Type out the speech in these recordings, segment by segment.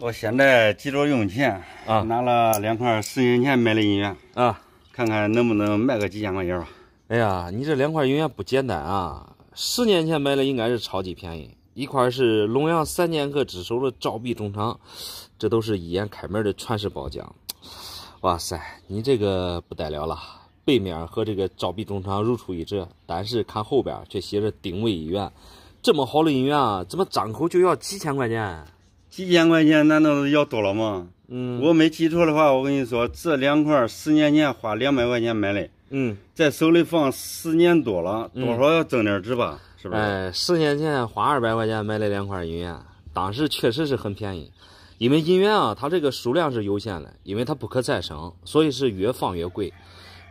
我现在急着用钱啊，拿了两块十年前买的银元啊，看看能不能卖个几千块钱吧。哎呀，你这两块银元不简单啊！十年前买的应该是超级便宜，一块是龙阳三剑客之首的照壁中厂，这都是一眼开门的传世包浆。哇塞，你这个不得了了，背面和这个照壁中厂如出一辙，但是看后边却写着定位一元，这么好的银元啊，怎么张口就要几千块钱？几千块钱难道是要多了吗？嗯，我没记错的话，我跟你说，这两块十年前花两百块钱买的，嗯，在手里放十年多了，多少要增点值吧？是不是？哎，十年前花二百块钱买了两块银元，当时确实是很便宜，因为银元啊，它这个数量是有限的，因为它不可再生，所以是越放越贵。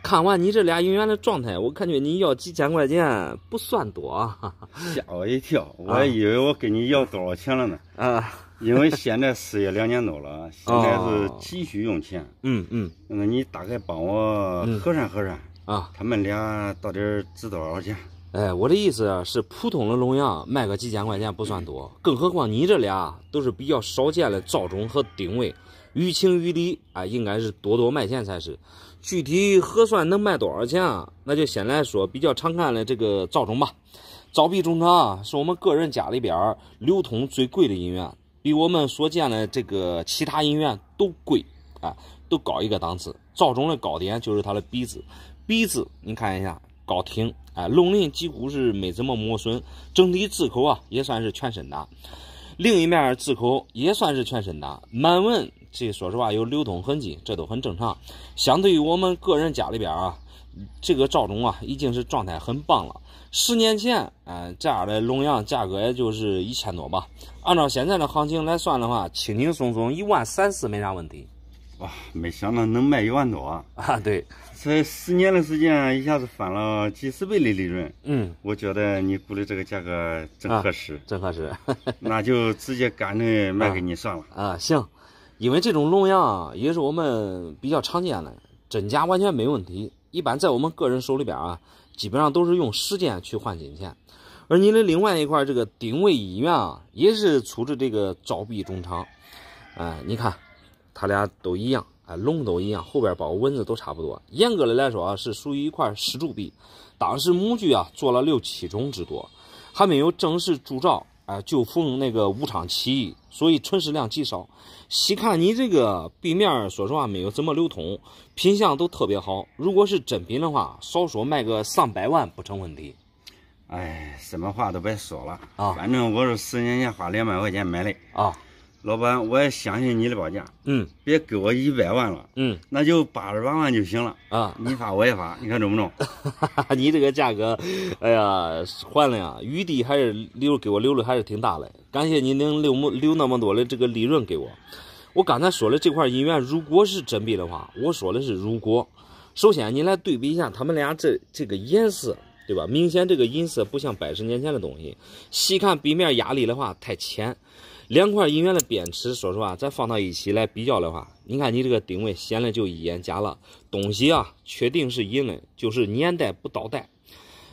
看完你这俩银元的状态，我感觉你要几千块钱不算多啊！吓我一跳，我还以为我跟你要多少钱了呢。啊。因为现在失业两年多了，现在是急需用钱。嗯嗯，那你大概帮我核算核算啊？他们俩到底值多少钱？哎，我的意思是，普通的龙羊卖个几千块钱不算多，更何况你这俩都是比较少见的赵种和丁位。于情于理啊，应该是多多卖钱才是。具体核算能卖多少钱啊？那就先来说比较常看的这个赵种吧。赵皮种草是我们个人家里边流通最贵的银元。比我们所见的这个其他银元都贵啊，都高一个档次。赵中的高点就是他的鼻子，鼻子你看一下，高挺，哎，龙鳞几乎是没怎么磨损，整体字口啊也算是全身的，另一面字口也算是全身的满文。这说实话有流通痕迹，这都很正常。相对于我们个人家里边啊，这个赵总啊已经是状态很棒了。十年前，嗯，这样的龙羊价格也就是一千多吧。按照现在的行情来算的话，轻轻松松一万三四没啥问题。哇，没想到能卖一万多啊！对，这十年的时间一下子翻了几十倍的利润。嗯，我觉得你估的这个价格正合适，正合适，那就直接干脆卖给你算了。啊，行。因为这种龙啊，也是我们比较常见的，真假完全没问题。一般在我们个人手里边啊，基本上都是用时间去换金钱。而你的另外一块这个定位医院啊，也是出自这个照壁总厂。哎，你看，他俩都一样，哎，龙都一样，后边包括文字都差不多。严格的来说啊，是属于一块石柱壁，当时模具啊做了六七种之多，还没有正式铸造。啊，就逢那个武昌起义，所以存世量极少。细看你这个币面，说实话没有怎么流通，品相都特别好。如果是真品的话，少说卖个上百万不成问题。哎，什么话都别说了啊，反正我是十年前花两百块钱买的啊。老板，我也相信你的报价。嗯，别给我一百万了。嗯，那就八十八万就行了啊！你发我也发，你看中不中？你这个价格，哎呀，换了呀，余地还是留给我留的还是挺大的。感谢你能留么留那么多的这个利润给我。我刚才说的这块银元，如果是真币的话，我说的是如果。首先，你来对比一下他们俩这这个颜色，对吧？明显这个银色不像百十年前的东西。细看币面压力的话，太浅。两块银元的边尺，说实话，咱放到一起来比较的话，你看你这个定位显得就一眼假了。东西啊，确定是银的，就是年代不倒带，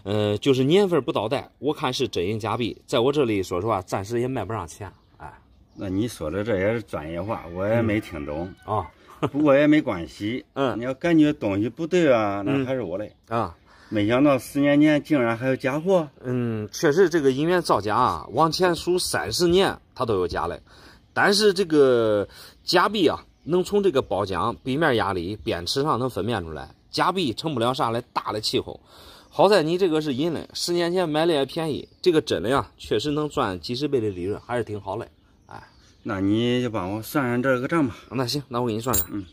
呃，就是年份不倒带。我看是真银假币，在我这里，说实话，暂时也卖不上钱。哎，那你说的这也是专业话，我也没听懂啊。不过也没关系，嗯，你要感觉东西不对啊，那还是我的啊。没想到十年前竟然还有假货。嗯，确实这个银元造假，往前数三十年它都有假的。但是这个假币啊，能从这个包浆、背面压力、边齿上能分辨出来。假币成不了啥的大的气候。好在你这个是银的，十年前买的也便宜，这个真的呀，确实能赚几十倍的利润，还是挺好的。哎，那你就帮我算算这个账吧。那行，那我给你算算。嗯。